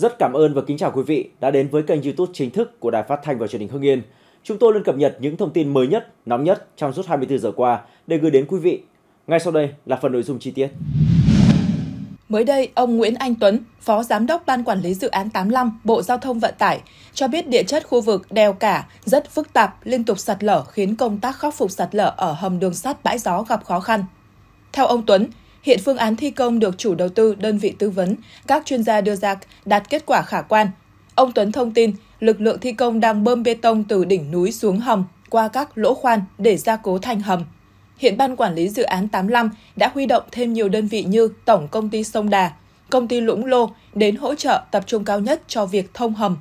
Rất cảm ơn và kính chào quý vị đã đến với kênh YouTube chính thức của Đài Phát thanh và Truyền hình Hưng Yên. Chúng tôi luôn cập nhật những thông tin mới nhất, nóng nhất trong suốt 24 giờ qua để gửi đến quý vị. Ngay sau đây là phần nội dung chi tiết. Mới đây, ông Nguyễn Anh Tuấn, Phó Giám đốc Ban Quản lý Dự án 85 Bộ Giao thông Vận tải, cho biết địa chất khu vực đèo cả rất phức tạp, liên tục sạt lở khiến công tác khắc phục sạt lở ở hầm đường sắt bãi gió gặp khó khăn. Theo ông Tuấn, Hiện phương án thi công được chủ đầu tư, đơn vị tư vấn, các chuyên gia đưa ra đạt kết quả khả quan. Ông Tuấn thông tin, lực lượng thi công đang bơm bê tông từ đỉnh núi xuống hầm qua các lỗ khoan để gia cố thành hầm. Hiện Ban Quản lý Dự án 85 đã huy động thêm nhiều đơn vị như Tổng Công ty Sông Đà, Công ty Lũng Lô đến hỗ trợ tập trung cao nhất cho việc thông hầm.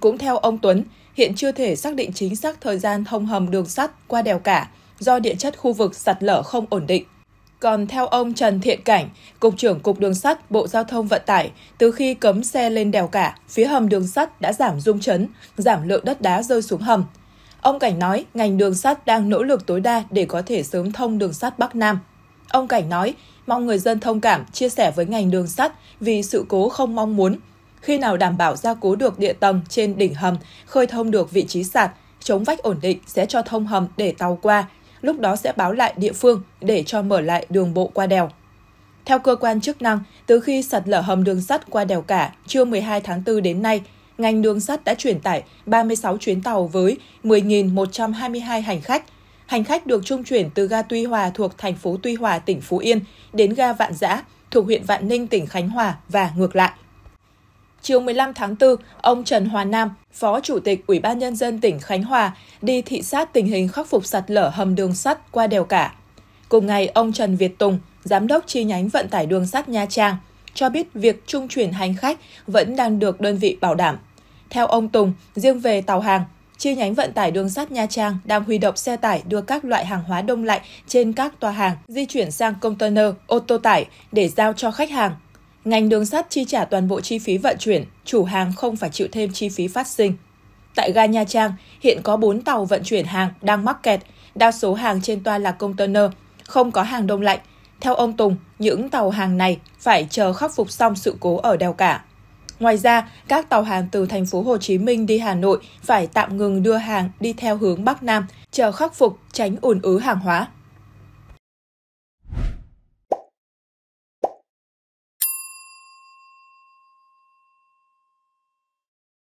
Cũng theo ông Tuấn, hiện chưa thể xác định chính xác thời gian thông hầm đường sắt qua đèo cả do địa chất khu vực sạt lở không ổn định. Còn theo ông Trần Thiện Cảnh, Cục trưởng Cục Đường sắt Bộ Giao thông Vận tải, từ khi cấm xe lên đèo cả, phía hầm đường sắt đã giảm rung chấn, giảm lượng đất đá rơi xuống hầm. Ông Cảnh nói ngành đường sắt đang nỗ lực tối đa để có thể sớm thông đường sắt Bắc Nam. Ông Cảnh nói mong người dân thông cảm, chia sẻ với ngành đường sắt vì sự cố không mong muốn. Khi nào đảm bảo gia cố được địa tầng trên đỉnh hầm, khơi thông được vị trí sạt, chống vách ổn định sẽ cho thông hầm để tàu qua, lúc đó sẽ báo lại địa phương để cho mở lại đường bộ qua đèo. Theo cơ quan chức năng, từ khi sạt lở hầm đường sắt qua đèo cả trưa 12 tháng 4 đến nay, ngành đường sắt đã chuyển tải 36 chuyến tàu với 10.122 hành khách. Hành khách được trung chuyển từ ga Tuy Hòa thuộc thành phố Tuy Hòa, tỉnh Phú Yên đến ga Vạn Giã thuộc huyện Vạn Ninh, tỉnh Khánh Hòa và ngược lại chiều 15 tháng 4, ông Trần Hòa Nam, Phó Chủ tịch Ủy ban Nhân dân tỉnh Khánh Hòa, đi thị sát tình hình khắc phục sạt lở hầm đường sắt qua đèo cả. Cùng ngày, ông Trần Việt Tùng, Giám đốc chi nhánh vận tải đường sắt Nha Trang, cho biết việc trung chuyển hành khách vẫn đang được đơn vị bảo đảm. Theo ông Tùng, riêng về tàu hàng, chi nhánh vận tải đường sắt Nha Trang đang huy động xe tải đưa các loại hàng hóa đông lạnh trên các tòa hàng di chuyển sang container, ô tô tải để giao cho khách hàng ngành đường sắt chi trả toàn bộ chi phí vận chuyển, chủ hàng không phải chịu thêm chi phí phát sinh. Tại ga Nha Trang, hiện có 4 tàu vận chuyển hàng đang mắc kẹt, đa số hàng trên toa là container, không có hàng đông lạnh. Theo ông Tùng, những tàu hàng này phải chờ khắc phục xong sự cố ở đèo cả. Ngoài ra, các tàu hàng từ thành phố Hồ Chí Minh đi Hà Nội phải tạm ngừng đưa hàng đi theo hướng Bắc Nam, chờ khắc phục tránh ùn ứ hàng hóa.